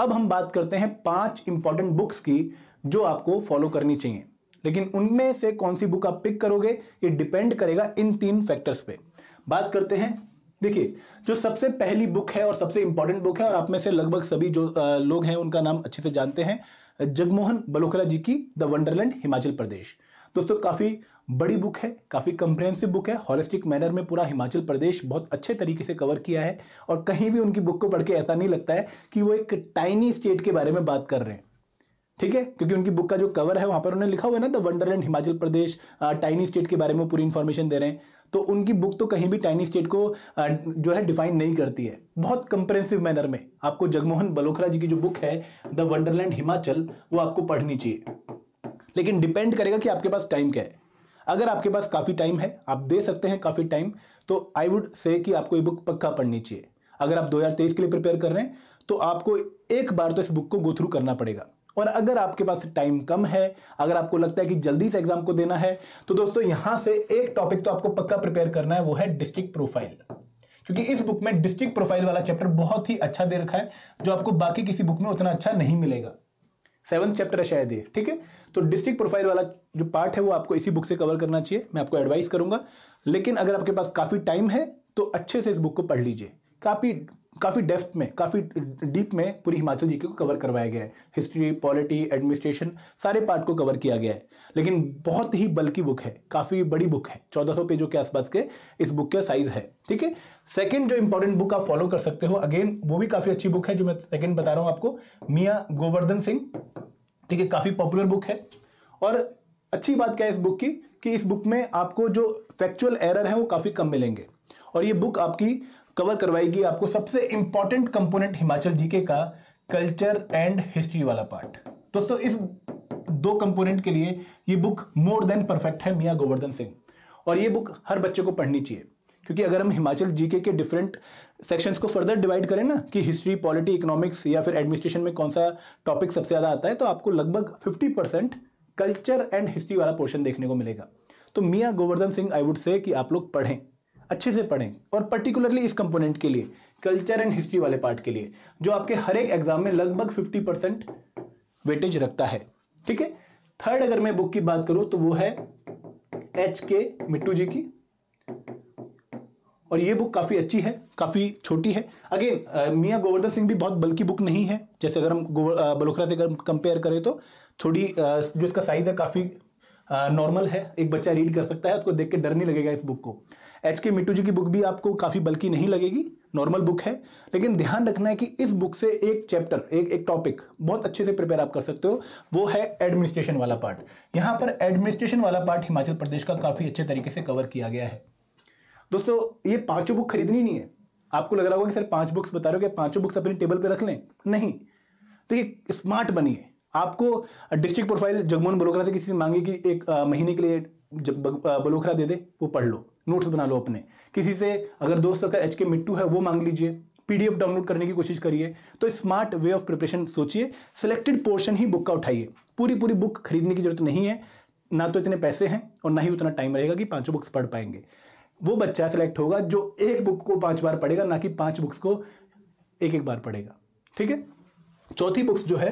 अब हम बात करते हैं पांच इंपॉर्टेंट बुक्स की जो आपको फॉलो करनी चाहिए लेकिन उनमें से कौन सी बुक आप पिक करोगे ये डिपेंड करेगा इन तीन फैक्टर्स पे बात करते हैं देखिए जो सबसे पहली बुक है और सबसे इंपॉर्टेंट बुक है और आप में से लगभग सभी जो लोग हैं उनका नाम अच्छे से जानते हैं जगमोहन बलोखरा जी की द वंडरलैंड हिमाचल प्रदेश दोस्तों काफ़ी बड़ी बुक है काफ़ी कंप्रहेंसिव बुक है हॉलिस्टिक मैनर में पूरा हिमाचल प्रदेश बहुत अच्छे तरीके से कवर किया है और कहीं भी उनकी बुक को पढ़ के ऐसा नहीं लगता है कि वो एक टाइनी स्टेट के बारे में बात कर रहे हैं ठीक है क्योंकि उनकी बुक का जो कवर है वहां पर उन्होंने लिखा हुआ है ना the wonderland Himachal Pradesh tiny state के बारे में पूरी इन्फॉर्मेशन दे रहे हैं तो उनकी बुक तो कहीं भी टाइनी स्टेट को आ, जो है डिफाइन नहीं करती है बहुत कंप्रेंसिव मैनर में आपको जगमोहन बलोखरा जी की जो बुक है द वंडरलैंड हिमाचल वो आपको पढ़नी चाहिए लेकिन डिपेंड करेगा कि आपके पास टाइम क्या है अगर आपके पास काफ़ी टाइम है आप दे सकते हैं काफ़ी टाइम तो आई वुड से कि आपको ये बुक पक्का पढ़नी चाहिए अगर आप 2023 के लिए प्रिपेयर कर रहे हैं तो आपको एक बार तो इस बुक को गो थ्रू करना पड़ेगा और अगर आपके पास टाइम कम है अगर आपको लगता है कि जल्दी से एग्जाम को देना है तो दोस्तों यहां से एक टॉपिक तो आपको पक्का प्रिपेयर करना है वो है डिस्ट्रिक्ट प्रोफाइल क्योंकि इस बुक में डिस्ट्रिक्ट प्रोफाइल वाला चैप्टर बहुत ही अच्छा दे रखा है जो आपको बाकी किसी बुक में उतना अच्छा नहीं मिलेगा सेवंथ चैप्टर है शायद ये ठीक है तो डिस्ट्रिक्ट प्रोफाइल वाला जो पार्ट है वो आपको इसी बुक से कवर करना चाहिए मैं आपको एडवाइस करूंगा लेकिन अगर आपके पास काफ़ी टाइम है तो अच्छे से इस बुक को पढ़ लीजिए काफ़ी काफ़ी डेप्थ में काफ़ी डीप में पूरी हिमाचल जीके को कवर करवाया गया है हिस्ट्री पॉलिटी एडमिनिस्ट्रेशन सारे पार्ट को कवर किया गया है लेकिन बहुत ही बल्कि बुक है काफ़ी बड़ी बुक है 1400 पेजों के आसपास के इस बुक का साइज है ठीक है सेकेंड जो इंपॉर्टेंट बुक आप फॉलो कर सकते हो अगेन वो भी काफ़ी अच्छी बुक है जो मैं सेकेंड बता रहा हूँ आपको मियाँ गोवर्धन सिंह ठीक है काफ़ी पॉपुलर बुक है और अच्छी बात क्या है इस बुक की कि इस बुक में आपको जो फैक्चुअल एरर है वो काफ़ी कम मिलेंगे और ये बुक आपकी कवर करवाएगी आपको सबसे इंपॉर्टेंट कंपोनेंट हिमाचल जीके का कल्चर एंड हिस्ट्री वाला पार्ट दोस्तों इस दो कंपोनेंट के लिए ये बुक मोर देन परफेक्ट है मियाँ गोवर्धन सिंह और ये बुक हर बच्चे को पढ़नी चाहिए क्योंकि अगर हम हिमाचल जीके के डिफरेंट सेक्शंस को फर्दर डिवाइड करें ना कि हिस्ट्री पॉलिटी इकोनॉमिक्स या फिर एडमिनिस्ट्रेशन में कौन सा टॉपिक सबसे ज़्यादा आता है तो आपको लगभग 50 परसेंट कल्चर एंड हिस्ट्री वाला पोर्शन देखने को मिलेगा तो मियाँ Govardhan Singh I would say कि आप लोग पढ़ें अच्छे से पढ़ें और पर्टिकुलरली इस कंपोनेंट के लिए कल्चर एंड हिस्ट्री वाले पार्ट के लिए जो आपके हर एक एग्जाम में लगभग फिफ्टी परसेंट वेटेज रखता है ठीक है थर्ड अगर मैं बुक की बात करूं तो वो है एच के मिट्टू जी की और ये बुक काफ़ी अच्छी है काफ़ी छोटी है अगेन मिया गोवर्धन सिंह भी बहुत बल्कि बुक नहीं है जैसे अगर हम बलोखरा से कंपेयर करें तो थोड़ी आ, जो इसका साइज़ है काफ़ी नॉर्मल है एक बच्चा रीड कर सकता है उसको देख के डर नहीं लगेगा इस बुक को एच के मिट्टू जी की बुक भी आपको काफ़ी बल्कि नहीं लगेगी नॉर्मल बुक है लेकिन ध्यान रखना है कि इस बुक से एक चैप्टर एक एक टॉपिक बहुत अच्छे से प्रिपेयर आप कर सकते हो वो है एडमिनिस्ट्रेशन वाला पार्ट यहाँ पर एडमिनिस्ट्रेशन वाला पार्ट हिमाचल प्रदेश का काफ़ी अच्छे तरीके से कवर किया गया है दोस्तों ये पाँचों बुक खरीदनी नहीं है आपको लग रहा होगा कि सर पाँच बुक्स बता रहे हो कि पाँचों बुक्स अपनी टेबल पर रख लें नहीं देखिए स्मार्ट बनिए आपको डिस्ट्रिक्ट प्रोफाइल जगमोहन बलोखरा से किसी से मांगे कि एक महीने के लिए जब बलोखरा दे दे वो पढ़ लो नोट्स बना लो अपने किसी से अगर दोस्त का एच के मिट्टू है वो मांग लीजिए पीडीएफ डाउनलोड करने की कोशिश करिए तो स्मार्ट वे ऑफ प्रिपरेशन सोचिए सिलेक्टेड पोर्शन ही बुक का उठाइए पूरी पूरी बुक खरीदने की जरूरत नहीं है ना तो इतने पैसे हैं और ना ही उतना टाइम रहेगा कि पांचों बुक्स पढ़ पाएंगे वो बच्चा सिलेक्ट होगा जो एक बुक को पांच बार पढ़ेगा ना कि पांच बुक्स को एक एक बार पढ़ेगा ठीक है चौथी बुक्स जो है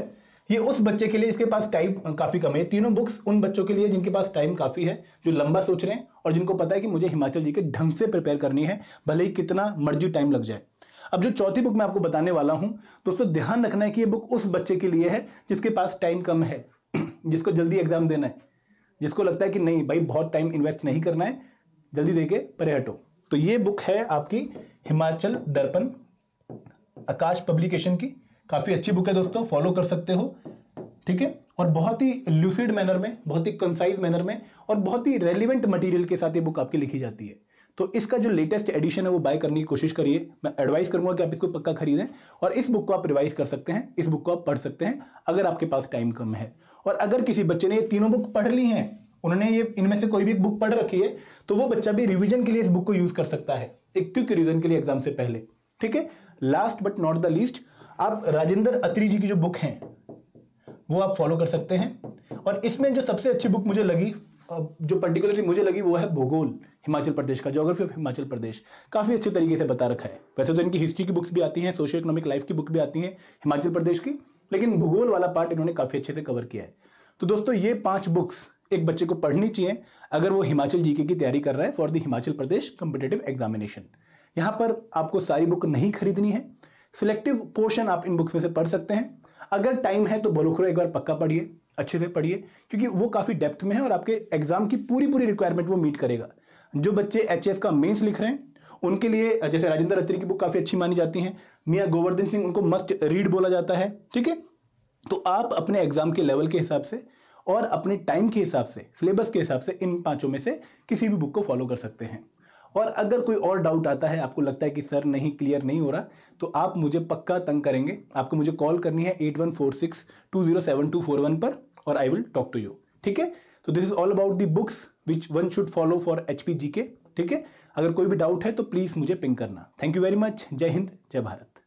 ये उस बच्चे के लिए इसके पास टाइम काफ़ी कम है तीनों बुक्स उन बच्चों के लिए जिनके पास टाइम काफ़ी है जो लंबा सोच रहे हैं और जिनको पता है कि मुझे हिमाचल जी के ढंग से प्रिपेयर करनी है भले ही कितना मर्जी टाइम लग जाए अब जो चौथी बुक मैं आपको बताने वाला हूं दोस्तों ध्यान रखना है कि ये बुक उस बच्चे के लिए है जिसके पास टाइम कम है जिसको जल्दी एग्जाम देना है जिसको लगता है कि नहीं भाई बहुत टाइम इन्वेस्ट नहीं करना है जल्दी दे के परे हटो तो ये बुक है आपकी हिमाचल दर्पण आकाश पब्लिकेशन की काफ़ी अच्छी बुक है दोस्तों फॉलो कर सकते हो ठीक है और बहुत ही लूसिड मैनर में बहुत ही कंसाइज मैनर में और बहुत ही रेलिवेंट मटेरियल के साथ ये बुक आपकी लिखी जाती है तो इसका जो लेटेस्ट एडिशन है वो बाय करने की कोशिश करिए मैं एडवाइस करूंगा कि आप इसको पक्का खरीदें और इस बुक को आप रिवाइज कर सकते हैं इस बुक को आप पढ़ सकते हैं अगर आपके पास टाइम कम है और अगर किसी बच्चे ने ये तीनों बुक पढ़ ली हैं उन्होंने ये इनमें से कोई भी एक बुक पढ़ रखी है तो वो बच्चा भी रिविजन के लिए इस बुक को यूज कर सकता है एक क्विक रिविजन के लिए एग्जाम से पहले ठीक है last but not the least आप राजेंद्र अत्री जी की जो बुक है वो आप फॉलो कर सकते हैं और इसमें जो सबसे अच्छी बुक मुझे लगी जो पर्टिकुलरली मुझे लगी वो है भूगोल हिमाचल प्रदेश का जोग्राफी ऑफ हिमाचल प्रदेश काफ़ी अच्छे तरीके से बता रखा है वैसे तो इनकी हिस्ट्री की बुक्स भी आती हैं सोशो इकोनॉमिक लाइफ की बुक भी आती हैं हिमाचल प्रदेश की लेकिन भूगोल वाला पार्ट इन्होंने काफ़ी अच्छे से कवर किया है तो दोस्तों ये पाँच बुक्स एक बच्चे को पढ़नी चाहिए अगर वो हिमाचल जीके की तैयारी कर रहा है for the Himachal Pradesh competitive examination यहाँ पर आपको सारी बुक नहीं खरीदनी है सिलेक्टिव पोर्शन आप इन बुक्स में से पढ़ सकते हैं अगर टाइम है तो बलुखरा एक बार पक्का पढ़िए अच्छे से पढ़िए क्योंकि वो काफ़ी डेप्थ में है और आपके एग्जाम की पूरी पूरी रिक्वायरमेंट वो मीट करेगा जो बच्चे एच का मेन्स लिख रहे हैं उनके लिए जैसे राजेंद्र अत्री की बुक काफ़ी अच्छी मानी जाती हैं मियाँ गोवर्धन सिंह उनको मस्ट रीड बोला जाता है ठीक है तो आप अपने एग्जाम के लेवल के हिसाब से और अपने टाइम के हिसाब से सिलेबस के हिसाब से इन पांचों में से किसी भी बुक को फॉलो कर सकते हैं और अगर कोई और डाउट आता है आपको लगता है कि सर नहीं क्लियर नहीं हो रहा तो आप मुझे पक्का तंग करेंगे आपको मुझे कॉल करनी है eight one four six two zero seven two four one पर और I will talk to you ठीक है तो this is all about the books which one should follow for H P G K ठीक है अगर कोई भी डाउट है तो प्लीज़ मुझे पिंक करना थैंक यू वेरी मच जय हिंद जय भारत